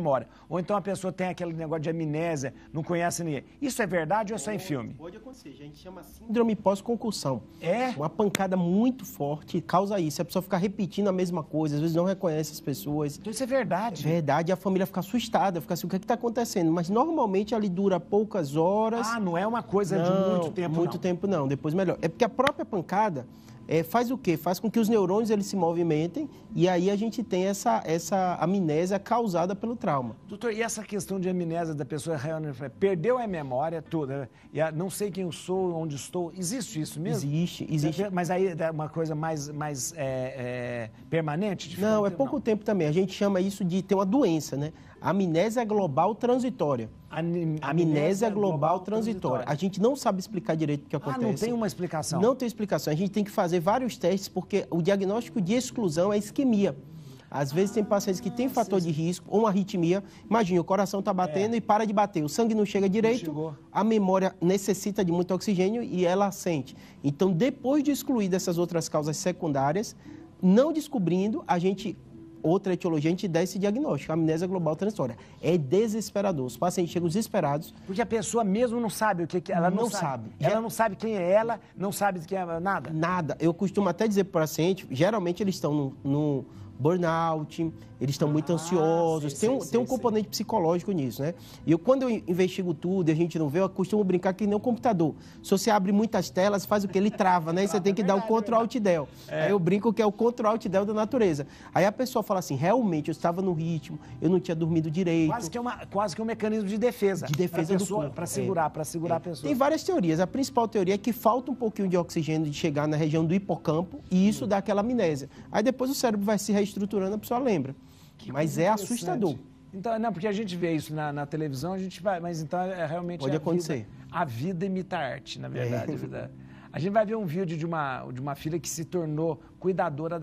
memória. Ou então a pessoa tem aquele negócio de amnésia, não conhece ninguém. Isso é verdade ou é só em filme? Pode acontecer, a gente chama assim. síndrome pós-concussão. É? Uma pancada muito forte causa isso. A pessoa ficar repetindo a mesma coisa, às vezes não reconhece as pessoas. Então isso é verdade. É verdade, e a família fica assustada, fica assim, o que é que tá acontecendo? Mas normalmente ali dura poucas horas. Ah, não é uma coisa não, de muito tempo, Muito não. tempo, não. Depois melhor. É porque a própria pancada é, faz o quê? Faz com que os neurônios eles se movimentem e aí a gente tem essa, essa amnésia causada pelo trauma. Doutor, e essa questão de amnésia da pessoa perdeu a memória toda, né? não sei quem eu sou, onde estou, existe isso mesmo? Existe, é, existe. Mas aí é uma coisa mais, mais é, é, permanente? Não, é pouco não. tempo também. A gente chama isso de ter uma doença, né? amnésia global transitória. Anim amnésia global, global transitória. transitória. A gente não sabe explicar direito o que acontece. Ah, não tem uma explicação. Não tem explicação. A gente tem que fazer vários testes porque o diagnóstico de exclusão é isquemia. Às vezes ah, tem pacientes que têm ah, fator de risco ou uma arritmia. Imagina, o coração está batendo é. e para de bater. O sangue não chega direito, não a memória necessita de muito oxigênio e ela sente. Então, depois de excluir essas outras causas secundárias, não descobrindo, a gente outra etiologia, a gente dá esse diagnóstico, amnésia global transitória. É desesperador. Os pacientes chegam desesperados. Porque a pessoa mesmo não sabe o que, que ela não, não sabe. sabe. Ela Já... não sabe quem é ela, não sabe quem é nada. Nada. Eu costumo até dizer para o paciente, geralmente eles estão no, no burnout, eles estão ah, muito ansiosos. Sim, tem um, sim, tem um sim, componente psicológico nisso, né? E eu, quando eu investigo tudo e a gente não vê, eu costumo brincar que nem um computador. Se você abre muitas telas, faz o que? Ele trava, né? E você é tem que dar o é Control Alt Del. Aí é. eu brinco que é o Control Alt Del da natureza. Aí a pessoa fala assim: realmente, eu estava no ritmo, eu não tinha dormido direito. Quase que é, uma, quase que um mecanismo de defesa. De defesa do corpo. Para segurar, é. para segurar é. a pessoa. Tem várias teorias. A principal teoria é que falta um pouquinho de oxigênio de chegar na região do hipocampo e isso hum. dá aquela amnésia. Aí depois o cérebro vai se restituir estruturando, a pessoa lembra. Que mas é assustador. Então, não, porque a gente vê isso na, na, televisão, a gente vai, mas então é realmente. Pode a acontecer. Vida, a vida imita arte, na é. verdade. É. A gente vai ver um vídeo de uma, de uma filha que se tornou cuidadora da.